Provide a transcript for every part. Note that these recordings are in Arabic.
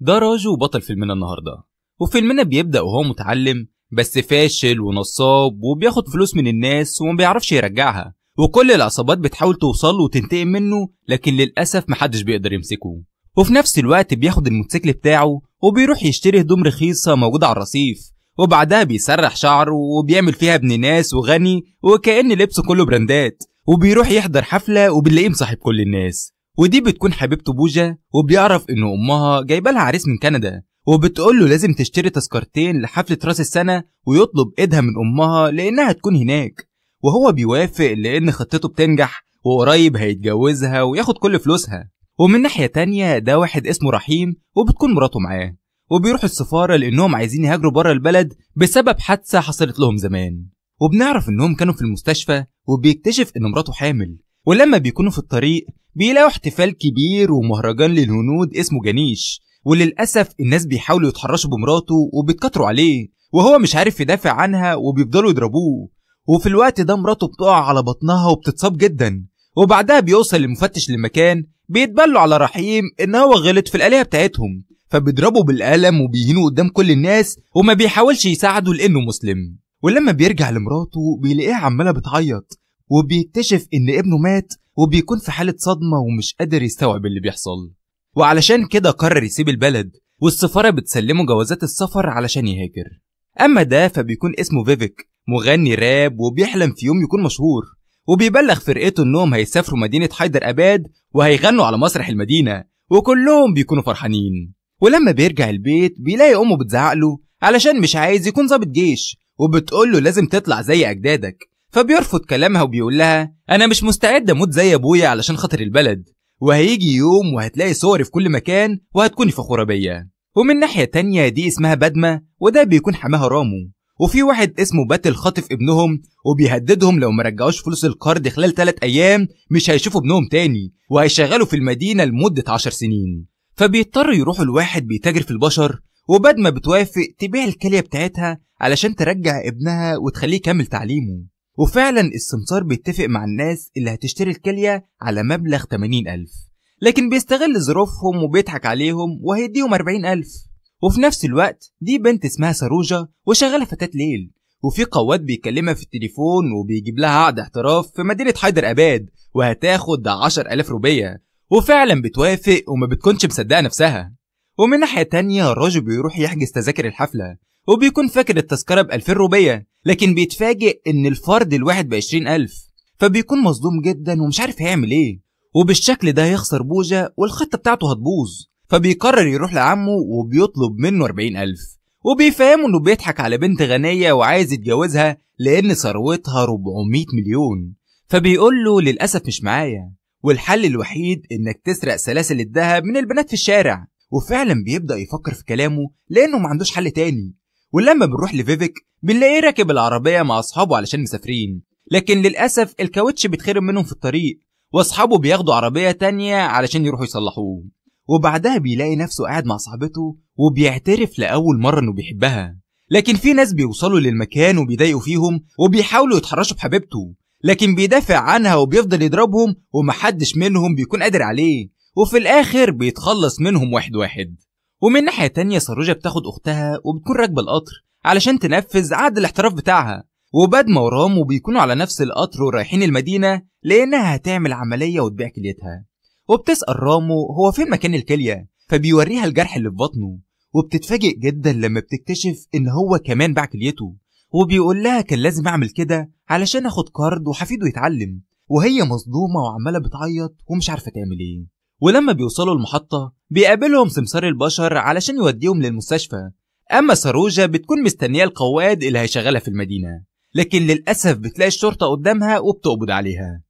ده راجو بطل فيلمنا النهارده وفيلمنا بيبدا وهو متعلم بس فاشل ونصاب وبياخد فلوس من الناس وما بيعرفش يرجعها وكل العصابات بتحاول توصله وتنتقم منه لكن للاسف محدش بيقدر يمسكه وفي نفس الوقت بياخد الموتوسيكل بتاعه وبيروح يشتري هدوم رخيصه موجوده على الرصيف وبعدها بيسرح شعره وبيعمل فيها ابن ناس وغني وكأن لبسه كله براندات وبيروح يحضر حفلة وبنلاقيه مصاحب كل الناس ودي بتكون حبيبته بوجا وبيعرف إن أمها جايبة لها عريس من كندا وبتقول له لازم تشتري تذكرتين لحفلة راس السنة ويطلب إيدها من أمها لأنها تكون هناك وهو بيوافق لأن خطته بتنجح وقريب هيتجوزها وياخد كل فلوسها ومن ناحية تانية ده واحد اسمه رحيم وبتكون مراته معاه وبيروح السفارة لأنهم عايزين يهاجروا بره البلد بسبب حادثة حصلت لهم زمان وبنعرف إنهم كانوا في المستشفى وبيكتشف إن مراته حامل ولما بيكونوا في الطريق بيلاقوا احتفال كبير ومهرجان للهنود اسمه جنيش وللأسف الناس بيحاولوا يتحرشوا بمراته وبيتكتروا عليه وهو مش عارف يدافع عنها وبيفضلوا يضربوه وفي الوقت ده مراته بتقع على بطنها وبتتصاب جدا وبعدها بيوصل المفتش للمكان بيتبلوا على رحيم ان هو غلط في الآلهة بتاعتهم فبيضربوا بالقلم وبيهينوا قدام كل الناس وما بيحاولش يساعده لانه مسلم ولما بيرجع لمراته بيلاقيها عماله بتعيط وبيكتشف إن ابنه مات وبيكون في حالة صدمة ومش قادر يستوعب اللي بيحصل وعلشان كده قرر يسيب البلد والسفارة بتسلمه جوازات السفر علشان يهاجر أما ده فبيكون اسمه فيفيك مغني راب وبيحلم في يوم يكون مشهور وبيبلغ فرقته انهم هيسافروا مدينة حيدر أباد وهيغنوا على مسرح المدينة وكلهم بيكونوا فرحانين ولما بيرجع البيت بيلاقي أمه بتزعقله علشان مش عايز يكون ظابط جيش وبتقول له لازم تطلع زي أجدادك فبيرفض كلامها وبيقول لها انا مش مستعد اموت زي ابويا علشان خاطر البلد وهيجي يوم وهتلاقي صوري في كل مكان وهتكوني فخوره بيا ومن ناحيه تانية دي اسمها بدمه وده بيكون حماها رامو وفي واحد اسمه باتل خاطف ابنهم وبيهددهم لو ما رجعوش فلوس القرض خلال 3 ايام مش هيشوفوا ابنهم تاني وهيشغلوا في المدينه لمده 10 سنين فبيضطروا يروحوا لواحد بيتاجر في البشر وبدمه بتوافق تبيع الكليه بتاعتها علشان ترجع ابنها وتخليه يكمل تعليمه وفعلا السمسار بيتفق مع الناس اللي هتشتري الكلية على مبلغ 80000 لكن بيستغل ظروفهم وبيضحك عليهم وهيديهم 40000 وفي نفس الوقت دي بنت اسمها ساروجا وشغالة فتاة ليل وفي قواد بيكلمها في التليفون وبيجيب لها عقد احتراف في مدينة حيدر أباد وهتاخد 10000 روبية وفعلا بتوافق وما بتكونش مصدقة نفسها ومن ناحية تانية الراجل بيروح يحجز تذاكر الحفلة وبيكون فاكر التذكرة ب 2000 روبية لكن بيتفاجئ إن الفرد الواحد ب 20000 فبيكون مصدوم جدا ومش عارف هيعمل إيه وبالشكل ده هيخسر بوجة والخطة بتاعته هتبوظ فبيقرر يروح لعمه وبيطلب منه 40000 وبيفهمه إنه بيضحك على بنت غنية وعايز يتجوزها لأن ثروتها 400 مليون فبيقول له للأسف مش معايا والحل الوحيد إنك تسرق سلاسل الذهب من البنات في الشارع وفعلا بيبدأ يفكر في كلامه لأنه ما عندوش حل تاني ولما بنروح لفيفيك بنلاقيه راكب العربية مع أصحابه علشان مسافرين لكن للأسف الكاوتش بيتخرب منهم في الطريق وأصحابه بياخدوا عربية تانية علشان يروحوا يصلحوه وبعدها بيلاقي نفسه قاعد مع صاحبته وبيعترف لأول مرة إنه بيحبها لكن في ناس بيوصلوا للمكان وبيضايقوا فيهم وبيحاولوا يتحرشوا بحبيبته لكن بيدافع عنها وبيفضل يضربهم ومحدش منهم بيكون قادر عليه وفي الآخر بيتخلص منهم واحد واحد ومن ناحية تانية سروجة بتاخد أختها وبتكون راكبة القطر علشان تنفذ عقد الاحتراف بتاعها وبدما ورامو بيكونوا على نفس القطر ورايحين المدينة لأنها هتعمل عملية وتبيع كليتها وبتسأل رامو هو فين مكان الكلية فبيوريها الجرح اللي في بطنه وبتتفاجئ جدا لما بتكتشف إن هو كمان باع كليته وبيقول لها كان لازم أعمل كده علشان آخد كارد وحفيده يتعلم وهي مصدومة وعمالة بتعيط ومش عارفة تعمل إيه ولما بيوصلوا المحطة بيقابلهم سمسار البشر علشان يوديهم للمستشفى أما ساروجا بتكون مستنية القواد اللي هيشغلها في المدينة لكن للأسف بتلاقي الشرطة قدامها وبتقبض عليها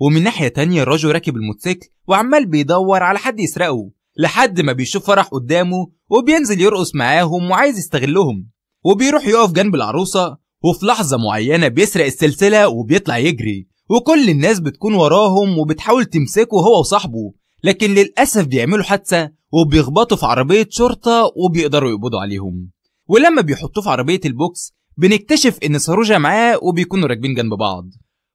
ومن ناحية تانية الراجل راكب الموتوسيكل وعمال بيدور على حد يسرقه لحد ما بيشوف فرح قدامه وبينزل يرقص معاهم وعايز يستغلهم وبيروح يقف جنب العروسة وفي لحظة معينة بيسرق السلسلة وبيطلع يجري وكل الناس بتكون وراهم وبتحاول تمسكه هو وصاحبه لكن للأسف بيعملوا حادثة وبيخبطوا في عربية شرطة وبيقدروا يقبضوا عليهم ولما بيحطوه في عربية البوكس بنكتشف إن ساروجا معاه وبيكونوا راكبين جنب بعض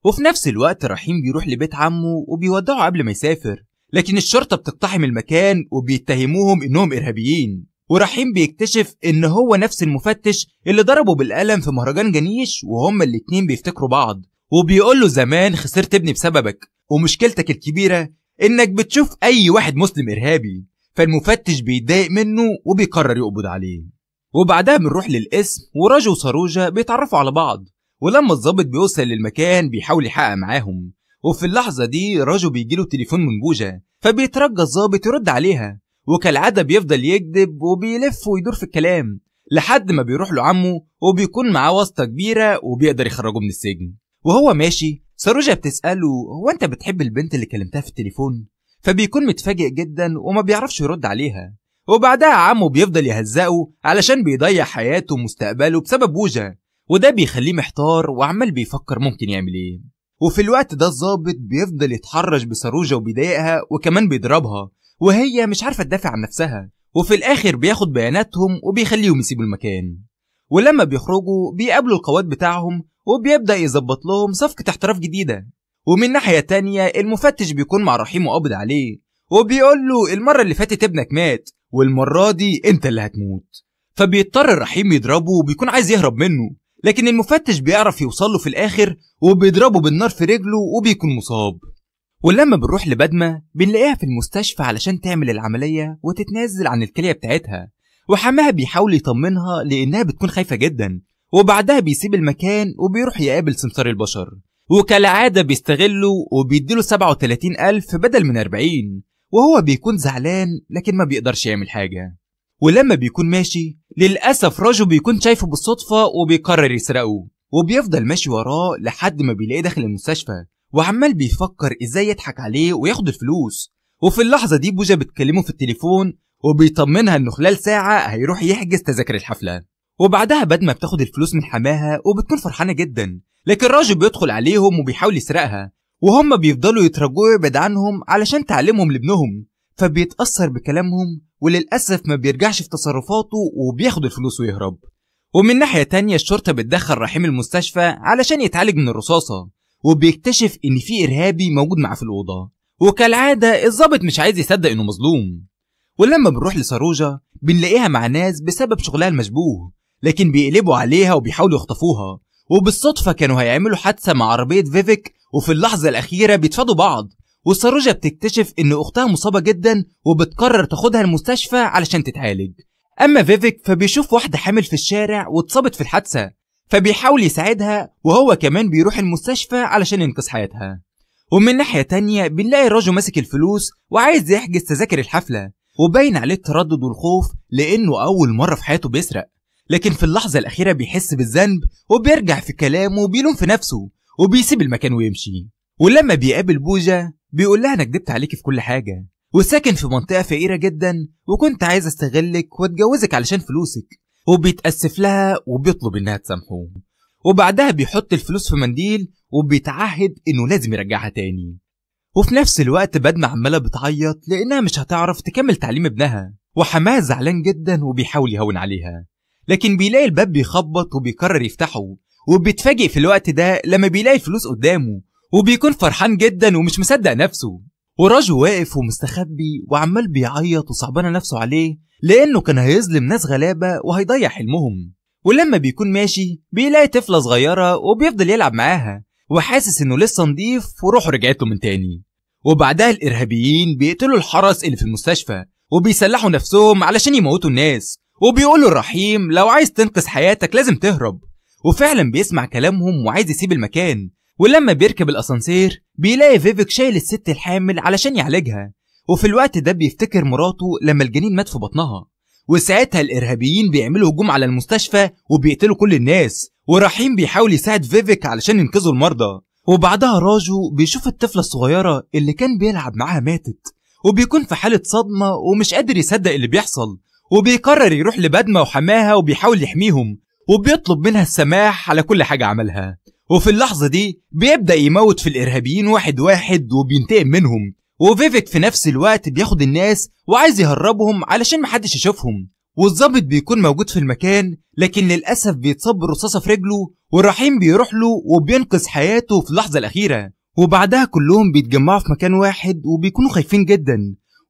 وفي نفس الوقت رحيم بيروح لبيت عمه وبيودعه قبل ما يسافر لكن الشرطة بتقتحم المكان وبيتهموهم إنهم إرهابيين ورحيم بيكتشف إن هو نفس المفتش اللي ضربه بالقلم في مهرجان جنيش وهما الاتنين بيفتكروا بعض وبيقول له زمان خسرت ابني بسببك ومشكلتك الكبيرة انك بتشوف اي واحد مسلم ارهابي فالمفتش بيتضايق منه وبيقرر يقبض عليه وبعدها بنروح للقسم وراجو وساروجا بيتعرفوا على بعض ولما الظابط بيوصل للمكان بيحاول يحقق معاهم وفي اللحظة دي راجو بيجيله تليفون من بوجا فبيترجى الظابط يرد عليها وكالعادة بيفضل يكذب وبيلف ويدور في الكلام لحد ما بيروح له عمه وبيكون معاه واسطة كبيرة وبيقدر يخرجه من السجن وهو ماشي ساروجا بتسأله هو أنت بتحب البنت اللي كلمتها في التليفون؟ فبيكون متفاجئ جدا وما بيعرفش يرد عليها وبعدها عمه بيفضل يهزقه علشان بيضيع حياته ومستقبله بسبب وجا وده بيخليه محتار وعمال بيفكر ممكن يعمل ايه وفي الوقت ده الظابط بيفضل يتحرش بساروجا وبيضايقها وكمان بيضربها وهي مش عارفة تدافع عن نفسها وفي الآخر بياخد بياناتهم وبيخليهم يسيبوا المكان ولما بيخرجوا بيقابلوا القواد بتاعهم وبيبدأ يظبط لهم صفقة احتراف جديدة ومن ناحية تانية المفتش بيكون مع رحيم وقابض عليه وبيقول له المرة اللي فاتت ابنك مات والمرة دي انت اللي هتموت فبيضطر رحيم يضربه وبيكون عايز يهرب منه لكن المفتش بيعرف يوصل له في الآخر وبيضربه بالنار في رجله وبيكون مصاب ولما بنروح لبدمة بنلاقيها في المستشفى علشان تعمل العملية وتتنازل عن الكلية بتاعتها وحماها بيحاول يطمنها لأنها بتكون خايفة جدا وبعدها بيسيب المكان وبيروح يقابل سمسار البشر وكالعادة بيستغله وبيديله 37 ألف بدل من 40 وهو بيكون زعلان لكن ما بيقدرش يعمل حاجة ولما بيكون ماشي للأسف راجو بيكون شايفه بالصدفة وبيقرر يسرقه وبيفضل ماشي وراه لحد ما بيلاقيه داخل المستشفى وعمال بيفكر ازاي يضحك عليه وياخد الفلوس وفي اللحظة دي بوجا بتكلمه في التليفون وبيطمنها انه خلال ساعة هيروح يحجز تذاكر الحفلة وبعدها ما بتاخد الفلوس من حماها وبتكون فرحانة جدا لكن راجل بيدخل عليهم وبيحاول يسرقها وهم بيفضلوا يترجوا يبعد عنهم علشان تعلمهم لابنهم فبيتأثر بكلامهم وللأسف ما بيرجعش في تصرفاته وبياخد الفلوس ويهرب ومن ناحية تانية الشرطة بتدخل رحيم المستشفى علشان يتعالج من الرصاصة وبيكتشف إن في إرهابي موجود معاه في الأوضة وكالعادة الظابط مش عايز يصدق إنه مظلوم ولما بنروح لساروجا بنلاقيها مع ناس بسبب شغلها المشبوه لكن بيقلبوا عليها وبيحاولوا يخطفوها وبالصدفة كانوا هيعملوا حادثة مع عربية فيفيك وفي اللحظة الأخيرة بيتفادوا بعض وساروجا بتكتشف إن أختها مصابة جدا وبتقرر تاخدها المستشفى علشان تتعالج أما فيفيك فبيشوف واحدة حامل في الشارع واتصابت في الحادثة فبيحاول يساعدها وهو كمان بيروح المستشفى علشان ينقذ حياتها ومن ناحية تانية بنلاقي راجو ماسك الفلوس وعايز يحجز تذاكر الحفلة وباين عليه التردد والخوف لأنه أول مرة في حياته بيسرق لكن في اللحظة الأخيرة بيحس بالذنب وبيرجع في كلامه وبيلوم في نفسه وبيسيب المكان ويمشي ولما بيقابل بوجا بيقول لها أنا كدبت عليكي في كل حاجة وساكن في منطقة فقيرة جدا وكنت عايز استغلك واتجوزك علشان فلوسك وبيتأسف لها وبيطلب إنها تسامحه وبعدها بيحط الفلوس في منديل وبيتعهد إنه لازم يرجعها تاني وفي نفس الوقت بدمع عمالة بتعيط لأنها مش هتعرف تكمل تعليم ابنها وحماه زعلان جدا وبيحاول يهون عليها لكن بيلاقي الباب بيخبط وبيكرر يفتحه وبيتفاجئ في الوقت ده لما بيلاقي الفلوس قدامه وبيكون فرحان جدا ومش مصدق نفسه وراجو واقف ومستخبي وعمال بيعيط وصعبان نفسه عليه لانه كان هيظلم ناس غلابه وهيضيع حلمهم ولما بيكون ماشي بيلاقي طفله صغيره وبيفضل يلعب معاها وحاسس انه لسه نضيف وروحه رجعت له من تاني وبعدها الارهابيين بيقتلوا الحرس اللي في المستشفى وبيسلحوا نفسهم علشان يموتوا الناس وبيقول له الرحيم لو عايز تنقذ حياتك لازم تهرب وفعلا بيسمع كلامهم وعايز يسيب المكان ولما بيركب الاسانسير بيلاقي فيفيك شايل الست الحامل علشان يعالجها وفي الوقت ده بيفتكر مراته لما الجنين مات في بطنها وساعتها الارهابيين بيعملوا هجوم على المستشفى وبيقتلوا كل الناس ورحيم بيحاول يساعد فيفيك علشان ينقذوا المرضى وبعدها راجو بيشوف الطفلة الصغيرة اللي كان بيلعب معاها ماتت وبيكون في حالة صدمة ومش قادر يصدق اللي بيحصل وبيقرر يروح لبدمة وحماها وبيحاول يحميهم وبيطلب منها السماح على كل حاجة عملها وفي اللحظة دي بيبدأ يموت في الإرهابيين واحد واحد وبينتقم منهم وفيفيك في نفس الوقت بياخد الناس وعايز يهربهم علشان محدش يشوفهم والظابط بيكون موجود في المكان لكن للأسف بيتصب رصاصة في رجله والرحيم بيروح له وبينقذ حياته في اللحظة الأخيرة وبعدها كلهم بيتجمعوا في مكان واحد وبيكونوا خايفين جدا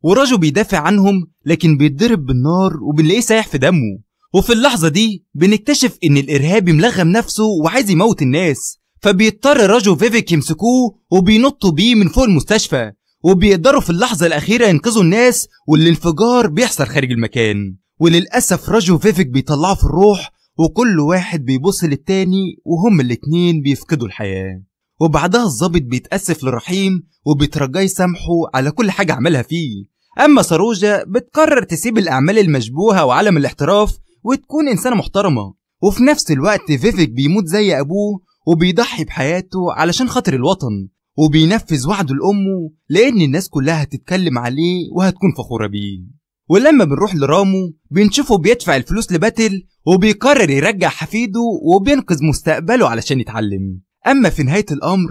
وراجو بيدافع عنهم لكن بيتضرب بالنار وبنلاقيه سايح في دمه وفي اللحظة دي بنكتشف إن الإرهابي ملغم نفسه وعايز يموت الناس فبيضطر راجو وفيفيك يمسكوه وبينطوا بيه من فوق المستشفى وبيقدروا في اللحظة الأخيرة ينقذوا الناس والانفجار بيحصل خارج المكان وللأسف راجو وفيفيك بيطلعوا في الروح وكل واحد بيبص للتاني وهم الاتنين بيفقدوا الحياة وبعدها الظابط بيتأسف لرحيم وبيترجاه يسامحه على كل حاجة عملها فيه أما ساروجا بتقرر تسيب الأعمال المشبوهة وعالم الاحتراف وتكون إنسانة محترمة وفي نفس الوقت فيفيك بيموت زي أبوه وبيضحي بحياته علشان خاطر الوطن وبينفذ وعده لأمه لأن الناس كلها هتتكلم عليه وهتكون فخورة بيه ولما بنروح لرامو بنشوفه بيدفع الفلوس لباتل وبيقرر يرجع حفيده وبينقذ مستقبله علشان يتعلم أما في نهاية الأمر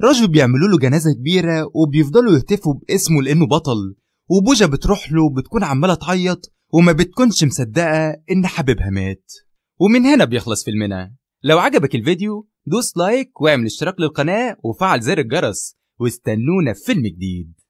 راجو بيعملوا له جنازة كبيرة وبيفضلوا يهتفوا باسمه لأنه بطل وبوجة بتروح له بتكون عمالة تعيط وما بتكونش مصدقة إن حبيبها مات ومن هنا بيخلص فيلمنا لو عجبك الفيديو دوس لايك واعمل اشتراك للقناة وفعل زر الجرس واستنونا في فيلم جديد